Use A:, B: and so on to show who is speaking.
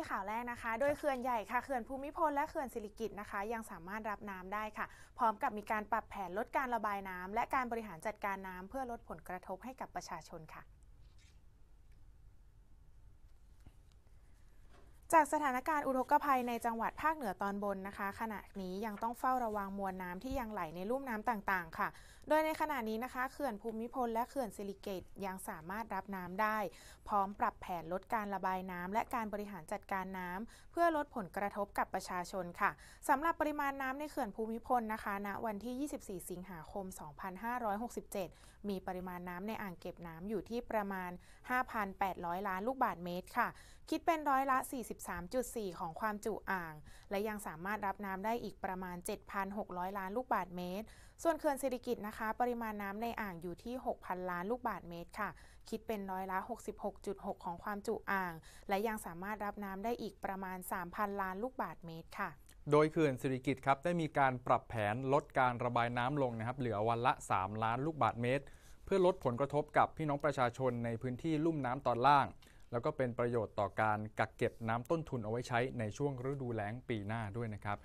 A: ที่ข่าวแรกนะคะ โดยเขื่อนใหญ่ค่ะ เขื่อนภูมิพล และเขื่อนศิริกิตนะคะ ยังสามารถรับน้ำได้ค่ะ พร้อมกับมีการปรับแผนลดการระบายน้ำ และการบริหารจัดการน้ำเพื่อลดผลกระทบให้กับประชาชนค่ะจากสถานการณ์อุทกภัยในจังหวัดภาคเหนือตอนบนนะคะ ขณะนี้ยังต้องเฝ้าระวังมวลน้ำที่ยังไหลในลุ่มน้ำต่างๆ ค่ะ โดยในขณะนี้นะคะเขื่อนภูมิพลและเขื่อนสิริเกตยังสามารถรับน้ำได้พร้อมปรับแผนลดการระบายน้ำ และการบริหารจัดการน้ำ เพื่อลดผลกระทบกับประชาชนค่ะ สำหรับปริมาณน้ำในเขื่อนภูมิพลนะคะณนะวันที่ 24 สิงหาคม 2567 มีปริมาณน้ำในอ่างเก็บน้ำอยู่ที่ประมาณ 5,800 ล้านลูกบาทเมตรค่ะ คิดเป็นร้อยละ 40 13.4 ของความจุอ่าง และยังสามารถรับน้ำได้อีกประมาณ 7,600 ล้านลูกบาศก์เมตร ส่วนเขื่อนสิริกิตนะคะ ปริมาณน้ำในอ่างอยู่ที่ 6,000 ล้านลูกบาศก์เมตรค่ะ คิดเป็นร้อยละ 66.6 ของความจุอ่าง และยังสามารถรับน้ำได้อีกประมาณ 3,000 ล้านลูกบาศก์เมตรค่ะ
B: โดยเขื่อนสิริกิตครับได้มีการปรับแผนลดการระบายน้ำลงนะครับ เหลือวันละ 3 ล้านลูกบาศก์เมตร เพื่อลดผลกระทบกับพี่น้องประชาชนในพื้นที่ลุ่มน้ำตอนล่างแล้วก็เป็นประโยชน์ต่อการกักเก็บน้ำต้นทุนเอาไว้ใช้ในช่วงฤดูแล้งปีหน้าด้วยนะครับ